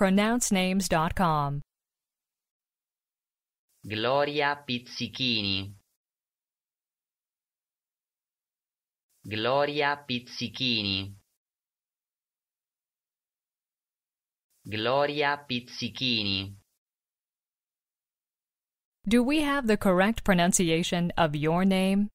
pronouncenames.com. Gloria Pizzichini. Gloria Pizzichini. Gloria Pizzichini. Do we have the correct pronunciation of your name?